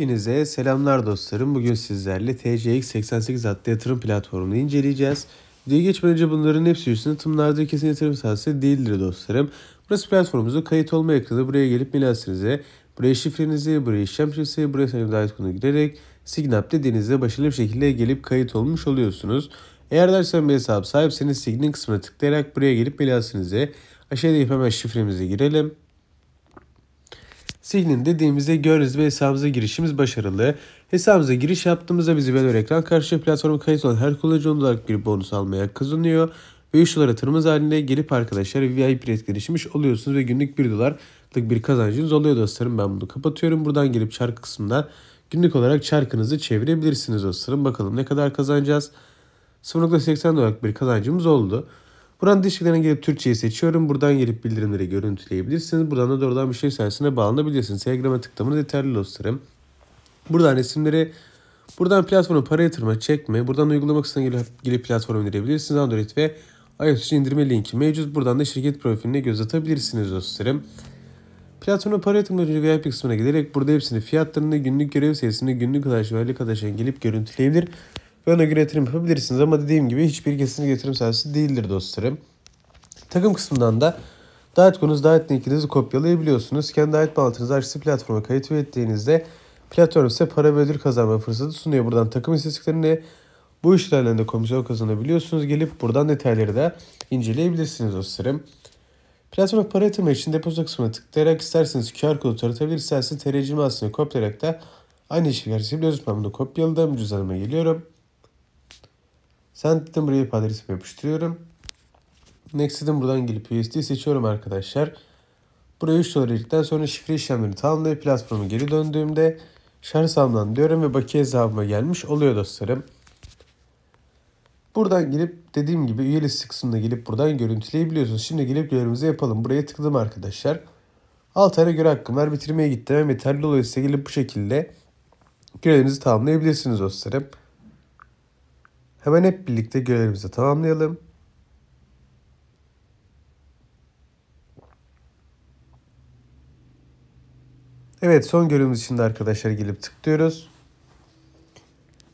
Hepinize selamlar dostlarım. Bugün sizlerle TCX88 adlı yatırım platformunu inceleyeceğiz. Videoya geçmeden önce bunların hepsi üstünde tımlarda kesin yatırım tavsiye değildir dostlarım. Burası platformumuzun kayıt olma ekranı. Buraya gelip milasınızı, buraya şifrenizi, buraya işlem şifresi, buraya sayım davet konu girerek Signap dediğinizde başarılı bir şekilde gelip kayıt olmuş oluyorsunuz. Eğer dersen bir hesap sahipseniz Signin kısmına tıklayarak buraya gelip milasınızı, aşağıda hemen şifremizi girelim. Sihnin dediğimizde gördüğünüz ve hesabımıza girişimiz başarılı. Hesabımıza giriş yaptığımızda bizi böyle ekran karşı platformu kayıt olan her kullanıcı olarak bir bonus almaya kazanıyor. Ve 3 dolara tırmız halinde gelip arkadaşlar VIP red gelişmiş oluyorsunuz ve günlük 1 dolarlık bir kazancınız oluyor dostlarım. Ben bunu kapatıyorum. Buradan gelip çark kısmına günlük olarak çarkınızı çevirebilirsiniz dostlarım. Bakalım ne kadar kazanacağız. 0.80 dolarlık bir kazancımız oldu. Buradan dişkilerine gelip Türkçe'yi seçiyorum. Buradan gelip bildirimleri görüntüleyebilirsiniz. Buradan da doğrudan bir şey sayesinde bağlanabilirsiniz. Telegram'a tıklamanız yeterli dostlarım. Buradan isimleri Buradan platformu para yatırma, çekme, buradan uygulama kısmına gelip, gelip platformu indirebilirsiniz. Android ve iOS için indirme linki mevcut. Buradan da şirket profiline göz atabilirsiniz dostlarım. Platformu para yatırma önce VIP kısmına giderek burada hepsini fiyatlarını, günlük görev sayısını, günlük arkadaş ve aylık arkadaşına gelip görüntüleyebilir ve ona göre yatırım yapabilirsiniz. Ama dediğim gibi hiçbir kesinlikle yatırım servisi değildir dostlarım. Takım kısmından da Dayatkonuz Dayat linkinizi kopyalayabiliyorsunuz. Kendi Dayat bağlantınızı arşivsi platforma kayıt ve ettiğinizde platform size para ve ödül kazanma fırsatı sunuyor. Buradan takım istatistiklerini bu işlerle de komisyon kazanabiliyorsunuz. Gelip buradan detayları da inceleyebilirsiniz dostlarım. Platforma para yatırmak için depoz kısmına tıklayarak isterseniz QR kodu taratabilir, isterseniz TR cilmasını kopyalayarak da aynı işi gerçekleyebiliyoruz. Ben bunu kopyaladım, cüzdanıma geliyorum. Sen dedim buraya IP adresimi yapıştırıyorum. Next buradan gelip USD seçiyorum arkadaşlar. Buraya 3 dolar girdikten sonra şifre işlemlerini tamamlayıp platforma geri döndüğümde şarj sağımdan diyorum ve bakiye hesabıma gelmiş oluyor dostlarım. Buradan gelip dediğim gibi üye listesi kısmına gelip buradan görüntüleyebiliyorsunuz. Şimdi gelip görevimizi yapalım. Buraya tıkladım arkadaşlar. Alt tane göre hakkım var. Bitirmeye gittim ve metal dolayısıyla gelip bu şekilde görevinizi tamamlayabilirsiniz dostlarım. Hemen hep birlikte görevimizi tamamlayalım. Evet son görevimiz için de arkadaşlar gelip tıklıyoruz.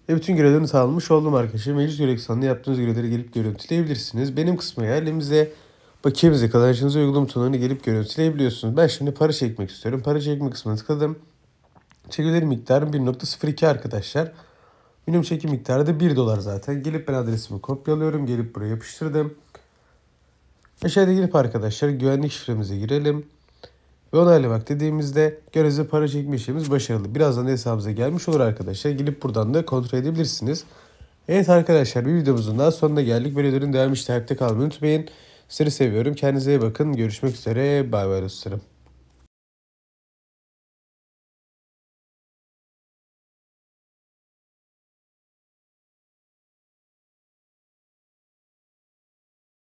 Ve bütün görevlerini tamamlamış oldum arkadaşlar. Meclis görev sandığı yaptığınız görevleri gelip görüntüleyebilirsiniz. Benim kısmı yerlimize bakiyemize kazancınıza uygulam butonlarını gelip görüntüleyebiliyorsunuz. Ben şimdi para çekmek istiyorum. Para çekme kısmına tıkladım. Çekilir miktarım 1.02 arkadaşlar. Minimum çekim miktarı da 1 dolar zaten. Gelip ben adresimi kopyalıyorum. Gelip buraya yapıştırdım. Aşağıda gelip arkadaşlar güvenlik şifremize girelim. Ve onaylamak dediğimizde görevde para çekme işlemimiz başarılı. Birazdan hesabımıza gelmiş olur arkadaşlar. Gelip buradan da kontrol edebilirsiniz. Evet arkadaşlar bir videomuzun daha sonuna geldik. Videoların devamı işte kalmayı unutmayın. Sizi seviyorum. Kendinize iyi bakın. Görüşmek üzere. Bay bay dostlarım.